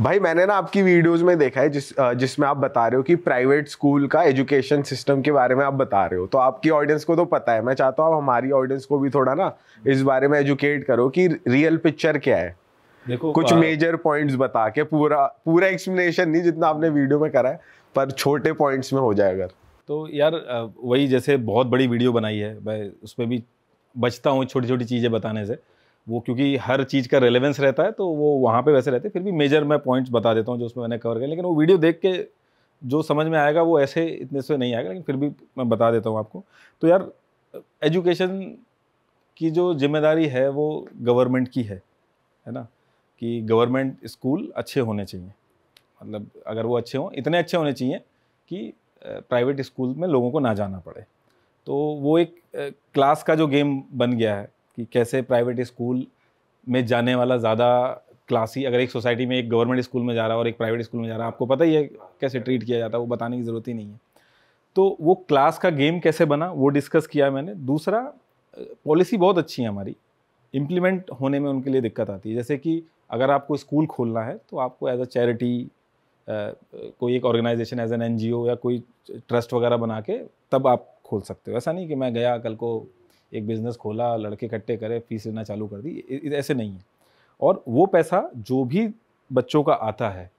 भाई मैंने ना आपकी वीडियोस में देखा है जिस जिसमें आप बता रहे हो कि प्राइवेट स्कूल का एजुकेशन सिस्टम के बारे में आप बता रहे हो तो आपकी ऑडियंस को तो पता है मैं चाहता हूँ आप हमारी ऑडियंस को भी थोड़ा ना इस बारे में एजुकेट करो कि रियल पिक्चर क्या है देखो कुछ मेजर पॉइंट्स बता के पूरा पूरा एक्सप्लेनेशन नहीं जितना आपने वीडियो में करा है पर छोटे पॉइंट्स में हो जाए अगर तो यार वही जैसे बहुत बड़ी वीडियो बनाई है मैं उसमें भी बचता हूँ छोटी छोटी चीज़ें बताने से वो क्योंकि हर चीज़ का रेलेवेंस रहता है तो वो वहाँ पे वैसे रहते फिर भी मेजर मैं पॉइंट्स बता देता हूँ जो उसमें मैंने कवर किया लेकिन वो वीडियो देख के जो समझ में आएगा वो ऐसे इतने से नहीं आएगा लेकिन फिर भी मैं बता देता हूँ आपको तो यार एजुकेशन की जो जिम्मेदारी है वो गवर्नमेंट की है है ना कि गवर्नमेंट स्कूल अच्छे होने चाहिए मतलब अगर वो अच्छे हों इतने अच्छे होने चाहिए कि प्राइवेट स्कूल में लोगों को ना जाना पड़े तो वो एक क्लास का जो गेम बन गया है कि कैसे प्राइवेट स्कूल में जाने वाला ज़्यादा क्लासी अगर एक सोसाइटी में एक गवर्नमेंट स्कूल में जा रहा है और एक प्राइवेट स्कूल में जा रहा है आपको पता ही है कैसे ट्रीट किया जाता है वो बताने की ज़रूरत ही नहीं है तो वो क्लास का गेम कैसे बना वो डिस्कस किया मैंने दूसरा पॉलिसी बहुत अच्छी है हमारी इम्प्लीमेंट होने में उनके लिए दिक्कत आती है जैसे कि अगर आपको स्कूल खोलना है तो आपको एज अ चैरिटी कोई एक ऑर्गेनाइजेशन एज एन एन या कोई ट्रस्ट वगैरह बना के तब आप खोल सकते हो ऐसा नहीं कि मैं गया कल को एक बिज़नेस खोला लड़के इकट्ठे करे फीस लेना चालू कर दी ऐसे नहीं है और वो पैसा जो भी बच्चों का आता है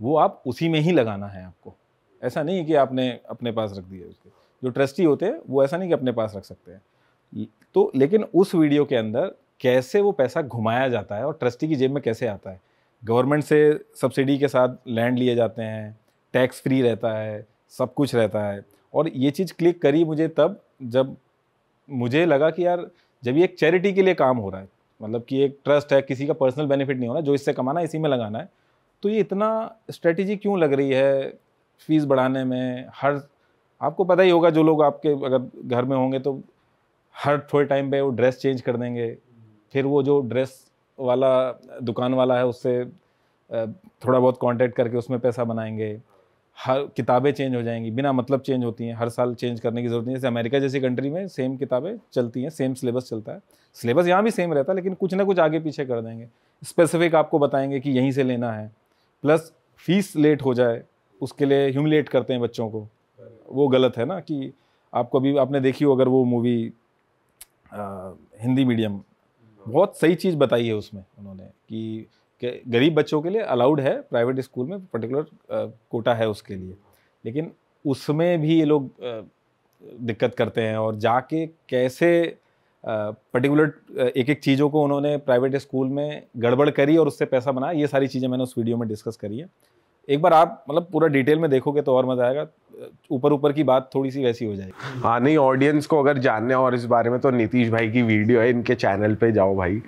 वो आप उसी में ही लगाना है आपको ऐसा नहीं है कि आपने अपने पास रख दिया उसके जो ट्रस्टी होते हैं वो ऐसा नहीं कि अपने पास रख सकते हैं तो लेकिन उस वीडियो के अंदर कैसे वो पैसा घुमाया जाता है और ट्रस्टी की जेब में कैसे आता है गवर्नमेंट से सब्सिडी के साथ लैंड लिए जाते हैं टैक्स फ्री रहता है सब कुछ रहता है और ये चीज़ क्लिक करी मुझे तब जब मुझे लगा कि यार जब ये एक चैरिटी के लिए काम हो रहा है मतलब कि एक ट्रस्ट है किसी का पर्सनल बेनिफिट नहीं हो रहा जो इससे कमाना है इसी में लगाना है तो ये इतना स्ट्रेटजी क्यों लग रही है फीस बढ़ाने में हर आपको पता ही होगा जो लोग आपके अगर घर में होंगे तो हर थोड़े टाइम पे वो ड्रेस चेंज कर देंगे फिर वो जो ड्रेस वाला दुकान वाला है उससे थोड़ा बहुत कांटेक्ट करके उसमें पैसा बनाएंगे हर किताबें चेंज हो जाएंगी बिना मतलब चेंज होती हैं हर साल चेंज करने की ज़रूरत नहीं जैसे अमेरिका जैसी कंट्री में सेम किताबें चलती हैं सेम सिलेबस चलता है सिलेबस यहाँ भी सेम रहता है लेकिन कुछ ना कुछ आगे पीछे कर देंगे स्पेसिफिक आपको बताएंगे कि यहीं से लेना है प्लस फीस लेट हो जाए उसके लिए ह्यूमिलेट करते हैं बच्चों को वो गलत है ना कि आपको अभी आपने देखी हो अगर वो मूवी हिंदी मीडियम बहुत सही चीज़ बताई है उसमें उन्होंने कि गरीब बच्चों के लिए अलाउड है प्राइवेट स्कूल में पर्टिकुलर कोटा है उसके लिए लेकिन उसमें भी ये लोग दिक्कत करते हैं और जाके कैसे पर्टिकुलर एक एक चीज़ों को उन्होंने प्राइवेट स्कूल में गड़बड़ करी और उससे पैसा बनाया ये सारी चीज़ें मैंने उस वीडियो में डिस्कस करी है एक बार आप मतलब पूरा डिटेल में देखोगे तो और मज़ा आएगा ऊपर ऊपर की बात थोड़ी सी वैसी हो जाएगी हाँ नहीं ऑडियंस को अगर जानना और इस बारे में तो नीतीश भाई की वीडियो है इनके चैनल पे जाओ भाई